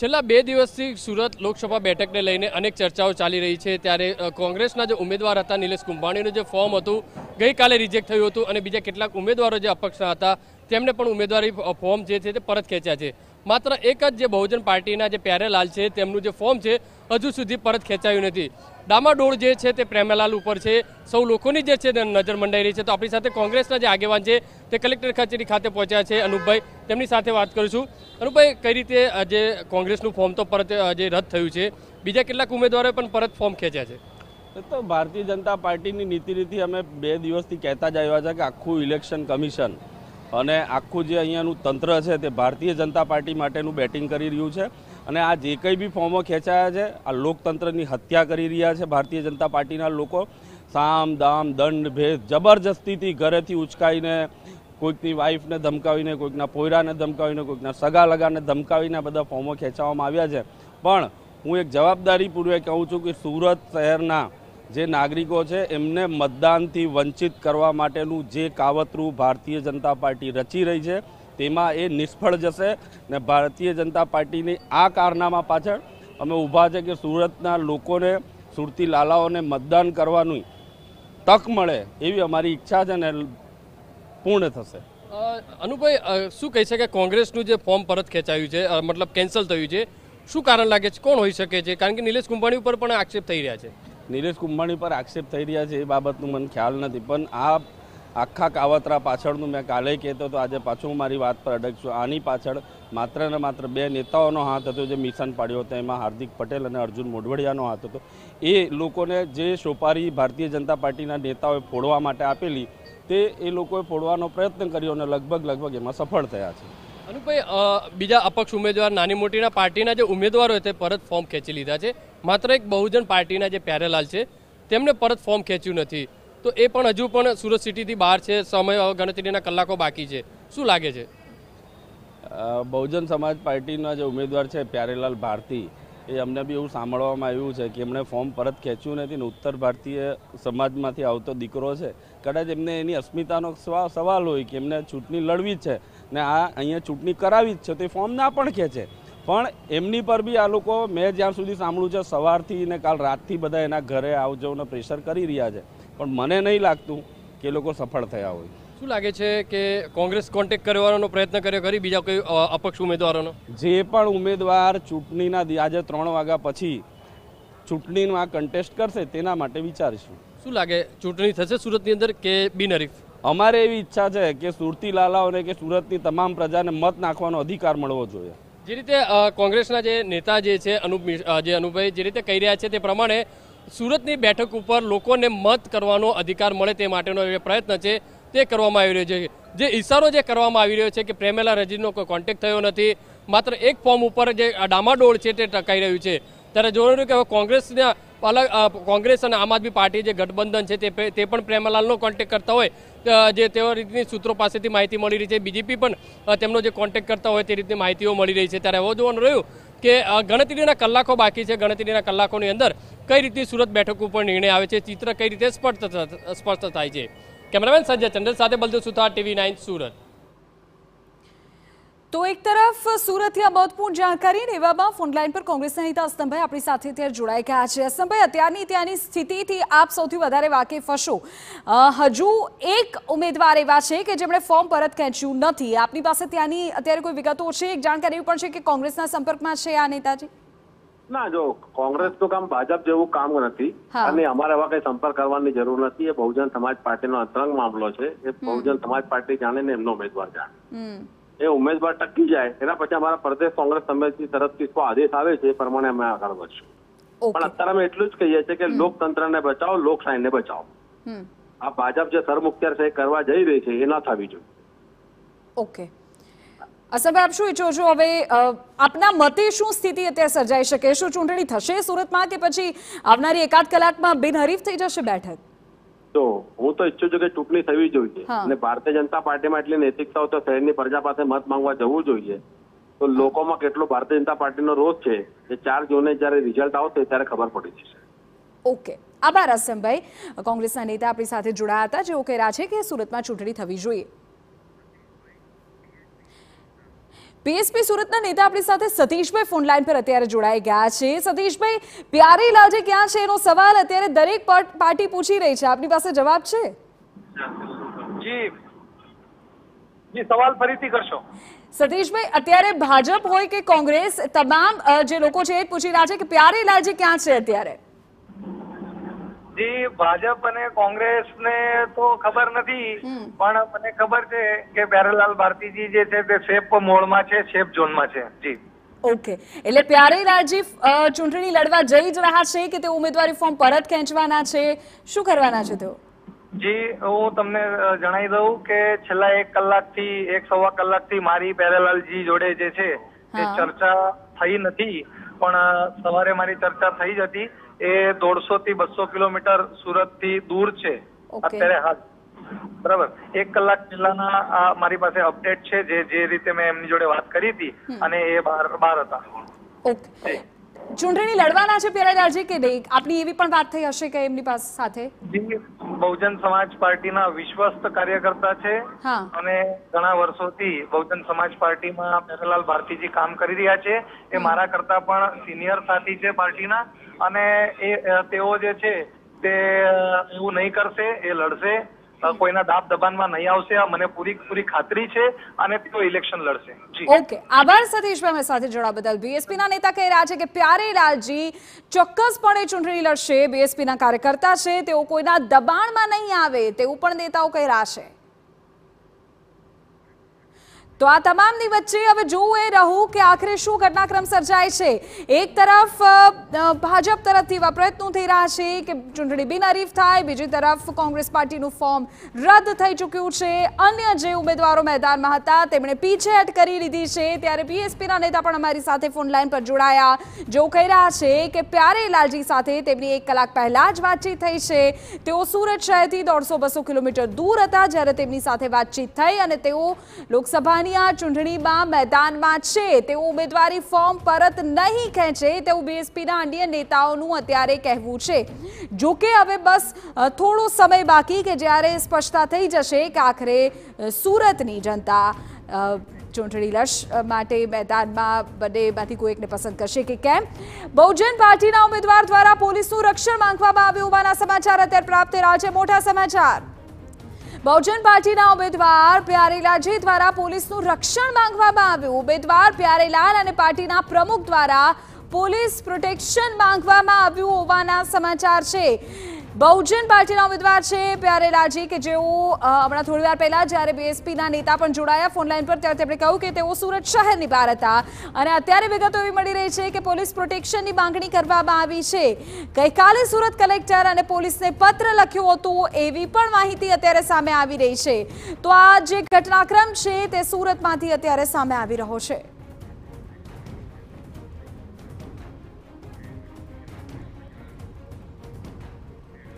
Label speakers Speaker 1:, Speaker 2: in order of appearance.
Speaker 1: છેલ્લા બે દિવસથી સુરત લોકસભા બેઠકને લઈને અનેક ચર્ચાઓ ચાલી રહી છે ત્યારે કોંગ્રેસના જે ઉમેદવાર હતા નિલેશ કુંભાણીનું જે ફોર્મ હતું ગઈકાલે રિજેક્ટ થયું હતું અને બીજા કેટલાક ઉમેદવારો જે અપક્ષના હતા તેમને પણ ઉમેદવારી ફોર્મ જે છે તે પરત ખેંચ્યા છે માત્ર એક જ જે બહુજન પાર્ટીના જે પ્યારેલાલ છે તેમનું જે ફોર્મ છે હજુ સુધી પરત ખેંચાયું નથી ડામાડોળ જે છે તે પ્રેમલાલ ઉપર છે સૌ લોકોની જે છે નજર મંડાઈ રહી છે તો આપણી સાથે કોંગ્રેસના જે આગેવાન છે તે કલેક્ટર કચેરી ખાતે પહોંચ્યા છે અનુપભાઈ તેમની સાથે વાત કરીશું અનુપભાઈ કઈ રીતે જે કોંગ્રેસનું ફોર્મ તો પરત જે રદ થયું છે બીજા કેટલાક ઉમેદવારોએ પણ પરત ફોર્મ ખેંચ્યા
Speaker 2: છે તો ભારતીય જનતા પાર્ટીની નીતિ રીતિ અમે બે દિવસથી કહેતા જ આવ્યા છે કે આખું ઇલેક્શન કમિશન અને આખું જે અહીંયાનું તંત્ર છે તે ભારતીય જનતા પાર્ટી માટેનું બેટિંગ કરી રહ્યું છે અને આ જે કંઈ બી ફોર્મો ખેંચાયા છે આ લોકતંત્રની હત્યા કરી રહ્યા છે ભારતીય જનતા પાર્ટીના લોકો સામ દામ દંડ ભેદ જબરજસ્તીથી ઘરેથી ઉચકાઈને કોઈકની વાઈફને ધમકાવીને કોઈકના પોયરાને ધમકાવીને કોઈકના સગા લગાને ધમકાવીને બધા ફોર્મો ખેંચવામાં આવ્યા છે પણ હું એક જવાબદારીપૂર્વક કહું છું કે સુરત શહેરના જે નાગરિકો છે એમને મતદાનથી વંચિત કરવા માટેનું જે કાવતરું ભારતીય જનતા પાર્ટી રચી રહી છે તેમાં એ નિષ્ફળ જશે ને ભારતીય જનતા પાર્ટીની આ કારનામા પાછળ અમે ઊભા છે કે સુરતના લોકોને સુરતી લાલાઓને મતદાન કરવાની તક મળે એવી અમારી ઈચ્છા છે ને પૂર્ણ થશે
Speaker 1: અનુભાઈ શું કહી શકે કોંગ્રેસનું જે ફોર્મ પરત ખેંચાયું છે મતલબ કેન્સલ થયું છે શું કારણ લાગે છે કોણ હોઈ શકે છે કારણ કે નિલેશ કુંભાણી ઉપર પણ આક્ષેપ થઈ રહ્યા છે
Speaker 2: નિલેશ કુંભાણી પર આક્ષેપ થઈ રહ્યા છે એ બાબતનું મને ખ્યાલ નથી પણ આ આખા કાવતરા પાછળનું મેં કાલે કહેતો હતો આજે પાછું હું મારી વાત પર અડગ છું આની પાછળ માત્ર ને માત્ર બે નેતાઓનો હાથ હતો જે મિશન પાડ્યો હતો એમાં હાર્દિક પટેલ અને અર્જુન મોઢવડિયાનો હાથ હતો એ લોકોને જે સોપારી ભારતીય જનતા પાર્ટીના નેતાઓએ ફોડવા માટે આપેલી તે એ લોકોએ ફોડવાનો પ્રયત્ન કર્યો અને લગભગ લગભગ એમાં સફળ થયા છે
Speaker 1: અનુપભાઈ બીજા અપક્ષ ઉમેદવાર નાની મોટીના પાર્ટીના જે ઉમેદવારો તે પરત ફોર્મ ખેંચી લીધા છે માત્ર એક બહુજન પાર્ટીના જે પેરેલાલ છે તેમને પરત ફોર્મ ખેંચ્યું નથી તો એ પણ હજુ પણ સુરત સિટીથી બહાર છે સમય ગણતરીના કલાકો બાકી છે શું લાગે છે
Speaker 2: બહુજન સમાજ પાર્ટીના જે ઉમેદવાર છે પ્યારેલાલ ભારતી એ અમને બી એવું સાંભળવામાં આવ્યું છે કે એમણે ફોર્મ પરત ખેંચ્યું નથી ને ઉત્તર ભારતીય સમાજમાંથી આવતો દીકરો છે કદાચ એમને એની અસ્મિતાનો સવાલ હોય કે એમને ચૂંટણી લડવી જ છે ને આ અહીંયા ચૂંટણી કરાવી જ છે તો એ ફોર્મ ના પણ ખેંચે પણ એમની પર બી આ લોકો મેં જ્યાં સુધી સાંભળ્યું છે સવારથી ને કાલ રાતથી બધા એના ઘરે આવજો ને પ્રેશર કરી રહ્યા છે પણ મને નહીં લાગતું કે એ લોકો સફળ થયા હોય
Speaker 1: શું લાગે છે કે કોંગ્રેસ કોન્ટેક કરવાનો પ્રયત્ન કર્યો કરી બીજા કોઈ અપક્ષ ઉમેદવારોનો
Speaker 2: જે પણ ઉમેદવાર ચૂંટણીના આજે ત્રણ વાગ્યા પછી ચૂંટણીમાં કન્ટેસ્ટ કરશે તેના માટે વિચારીશું
Speaker 1: શું લાગે ચૂંટણી થશે સુરતની અંદર કે બિનહરીફ
Speaker 2: અમારે એવી ઈચ્છા છે કે સુરતી લાલાઓને કે સુરતની તમામ પ્રજાને મત નાખવાનો અધિકાર મળવો જોઈએ
Speaker 1: જે રીતે કોંગ્રેસના જે નેતા જે છે અનુપ જે અનુભાઈ જે રીતે કહી રહ્યા છે તે પ્રમાણે સુરતની બેઠક ઉપર લોકોને મત કરવાનો અધિકાર મળે તે માટેનો એ પ્રયત્ન છે તે કરવામાં આવી રહ્યો છે જે ઈશારો જે કરવામાં આવી રહ્યો છે કે પ્રેમેલા રજીનો કોઈ કોન્ટેક્ટ થયો નથી માત્ર એક ફોર્મ ઉપર જે ડામાડોળ છે તે ટકાઈ રહ્યું છે ત્યારે જોઈ રહ્યું કે હવે કોંગ્રેસના અલગ કોંગ્રેસ અને આમ આદમી પાર્ટી જે ગઠબંધન છે તે તે પણ પ્રેમલાલનો કોન્ટેક કરતા હોય જે તેઓ રીતની સૂત્રો પાસેથી માહિતી મળી રહી છે બીજેપી પણ તેમનો જે કોન્ટેક કરતા હોય તે રીતની માહિતીઓ મળી રહી છે ત્યારે હવે જોવાનું રહ્યું કે ગણતરીના કલાકો બાકી છે ગણતરીના કલાકોની અંદર કઈ રીતની સુરત બેઠક ઉપર નિર્ણય આવે છે ચિત્ર કઈ રીતે સ્પષ્ટ સ્પષ્ટ થાય છે કેમેરામેન સંજય ચંદ્ર સાથે બલદેવ સુથાર ટીવી નાઇન સુરત
Speaker 3: તો એક તરફ સુરતથી આ મહત્વપૂર્ણ જાણકારી અને એવામાં ફોનલાઈન પર કોંગ્રેસના નેતા અસ્તમભાઈ આપણી સાથે અત્યારે જોડાઈ ગયા છે અસ્તમભાઈ અત્યારની ત્યાંની સ્થિતિથી આપ સૌથી વધારે વાકેફ હશો હજુ એક ઉમેદવાર એવા છે કે જેમણે ફોર્મ પરત ખેંચ્યું નથી આપની પાસે ત્યાંની અત્યારે કોઈ વિગતો છે એક જાણકારી પણ છે કે કોંગ્રેસના સંપર્કમાં છે આ નેતાજી
Speaker 4: ના જો કોંગ્રેસનું કામ ભાજપ જેવું કામ નથી અને અમારે એવા કઈ સંપર્ક કરવાની જરૂર નથી એ બહુજન સમાજ પાર્ટીનો અંતરંગ મામલો છે એ બહુજન સમાજ પાર્ટી જાણે ને એમનો ઉમેદવાર જાણે એ ઉમેદવાર ટકી જાય એના પછી અમારા પ્રદેશ કોંગ્રેસ સમિતિ તરફથી આદેશ આવે છે એ પ્રમાણે અમે આગળ વધશું પણ અત્યારે અમે એટલું જ કહીએ છીએ કે લોકતંત્ર લોકતંત્રને બચાવો ને બચાવો આ ભાજપ જે સરમુખ્યાર છે કરવા જઈ રહી છે એ ના થવી જોઈએ
Speaker 3: ઓકે અસરભાઈ આપ શું ઈચ્છો છો હવે આપના મતે શું સ્થિતિ અત્યારે સર્જાઈ શકે શું ચૂંટણી થશે સુરતમાં કે પછી આવનારી એકાદ કલાકમાં બિનહરીફ થઈ જશે બેઠક
Speaker 4: તો હું તો ઈચ્છું છું કે ચૂંટણી થવી જોઈએ અને ભારતીય જનતા પાર્ટીમાં એટલી નૈતિકતાઓ તો શહેરની પ્રજા પાસે મત માંગવા જવું જોઈએ તો લોકોમાં કેટલો ભારતીય જનતા પાર્ટીનો રોષ છે એ ચાર જૂને જયારે રિઝલ્ટ આવશે ત્યારે ખબર પડી જશે
Speaker 3: ઓકે આભાર અસમભાઈ કોંગ્રેસના નેતા આપણી સાથે જોડાયા હતા જેઓ કહેરા છે કે સુરતમાં ચૂંટણી થવી જોઈએ બીએસપી સુરતના નેતા આપણી સાથે સતીશભાઈ ફોન લાઈન પર અત્યારે જોડાઈ ગયા છે સતીશભાઈ પ્યારી લાજે ક્યાં છે એનો સવાલ અત્યારે દરેક પાર્ટી પૂછી રહી છે આપની પાસે જવાબ છે
Speaker 4: જી જી સવાલ ફરીથી કરશો
Speaker 3: સતીશભાઈ અત્યારે ભાજપ હોય કે કોંગ્રેસ તમામ જે લોકો છે એ પૂછી રહ્યા છે કે પ્યારી લાજે ક્યાં છે અત્યારે
Speaker 4: જી ભાજપ અને કોંગ્રેસ ને તો ખબર નથી પણ મને ખબર છે કે બેરલાલ ભારતીજી જે છે તે સેફ મોડમાં છે સેફ ઝોનમાં છે જી
Speaker 3: ઓકે એટલે પ્યારે રાજીવ ચૂંટણી લડવા જઈ જ રહ્યા છે કે તે ઉમેદવારી ફોર્મ પરત ખેંચવાના છે શું કરવાના છે તેઓ
Speaker 4: જી હું તમને જણાવી દઉં કે છેલ્લા એક કલાકથી એક સવા કલાકથી મારી પેરેલાલજી જોડે જે છે તે ચર્ચા થઈ નથી પણ સવારે મારી ચર્ચા થઈ જ હતી એ દોઢસો થી બસો કિલોમીટર સુરત થી દૂર છે અત્યારે હાલ બરાબર એક કલાક પહેલાના મારી પાસે અપડેટ છે જે જે રીતે મેં એમની જોડે વાત કરી હતી અને એ બહાર બહાર હતા
Speaker 3: ચૂંટણી લડવાના છે પેરાદારજી કે નહીં આપની એવી પણ વાત થઈ હશે કે એમની પાસે સાથે
Speaker 4: બહુજન સમાજ પાર્ટીના વિશ્વસ્ત કાર્યકર્તા છે અને ઘણા વર્ષોથી બહુજન સમાજ પાર્ટીમાં પેરેલાલ ભારતીજી કામ કરી રહ્યા છે એ મારા કરતા પણ સિનિયર સાથી છે પાર્ટીના અને એ તેઓ જે છે તે એવું નહીં કરશે એ લડશે કોઈના દાબ દબાણમાં નહીં આવશે આ મને પૂરી પૂરી ખાતરી છે અને તેઓ ઇલેક્શન લડશે ઓકે આભાર
Speaker 3: સતીશભાઈ મેં સાથે જોડા બદલ બીએસપી ના નેતા કહી રહ્યા છે કે પ્યારેલાલજી ચોક્કસપણે ચૂંટણી લડશે બીએસપી ના કાર્યકર્તા છે તેઓ કોઈના દબાણમાં નહીં આવે તેવું પણ નેતાઓ કહી રહ્યા છે તો આ તમામની વચ્ચે હવે જોવું એ રહું કે આખરે શું ઘટનાક્રમ સર્જાય છે એક તરફ ભાજપ તરફથી એવા પ્રયત્નો થઈ રહ્યા છે કે ચૂંટણી બિનહરીફ થાય બીજી તરફ કોંગ્રેસ પાર્ટીનું ફોર્મ રદ થઈ ચૂક્યું છે અન્ય જે ઉમેદવારો મેદાનમાં હતા તેમણે પીછેહટ કરી લીધી છે ત્યારે બીએસપીના નેતા પણ અમારી સાથે ફોન લાઈન પર જોડાયા જેવું કહી રહ્યા છે કે પ્યારે લાલજી સાથે તેમની એક કલાક પહેલાં જ વાતચીત થઈ છે તેઓ સુરત શહેરથી દોઢસો બસો કિલોમીટર દૂર હતા જ્યારે તેમની સાથે વાતચીત થઈ અને તેઓ લોકસભાની આગામીની ચૂંટણીમાં મેદાનમાં છે તેઓ ઉમેદવારી ફોર્મ પરત નહીં ખેંચે તેવું બીએસપીના અન્ય નેતાઓનું અત્યારે કહેવું છે જોકે હવે બસ થોડો સમય બાકી કે જ્યારે સ્પષ્ટતા થઈ જશે કે આખરે સુરતની જનતા ચૂંટણી લક્ષ માટે મેદાનમાં બંનેમાંથી કોઈ એકને પસંદ કરશે કે કેમ બહુજન પાર્ટીના ઉમેદવાર દ્વારા પોલીસનું રક્ષણ માંગવામાં આવ્યું હોવાના સમાચાર અત્યારે પ્રાપ્ત રહ્યા છે મોટા સમાચાર બહુજન પાર્ટીના ઉમેદવાર પ્યારેલાલજી દ્વારા પોલીસનું રક્ષણ માંગવામાં આવ્યું ઉમેદવાર પ્યારેલાલ અને પાર્ટીના પ્રમુખ દ્વારા પોલીસ પ્રોટેક્શન માંગવામાં આવ્યું હોવાના સમાચાર છે બહુજન પાર્ટીના ઉમેદવાર છે પ્યારેલાજી કે જેઓ હમણાં થોડી વાર પહેલા જ્યારે બીએસપીના નેતા પણ જોડાયા ફોનલાઈન પર ત્યારે તેમણે કહ્યું કે તેઓ સુરત શહેરની બહાર હતા અને અત્યારે વિગતો એવી મળી રહી છે કે પોલીસ પ્રોટેક્શનની માંગણી કરવામાં આવી છે ગઈકાલે સુરત કલેક્ટર અને પોલીસને પત્ર લખ્યું હતું એવી પણ માહિતી અત્યારે સામે આવી રહી છે તો આ જે ઘટનાક્રમ છે તે સુરતમાંથી અત્યારે સામે આવી રહ્યો છે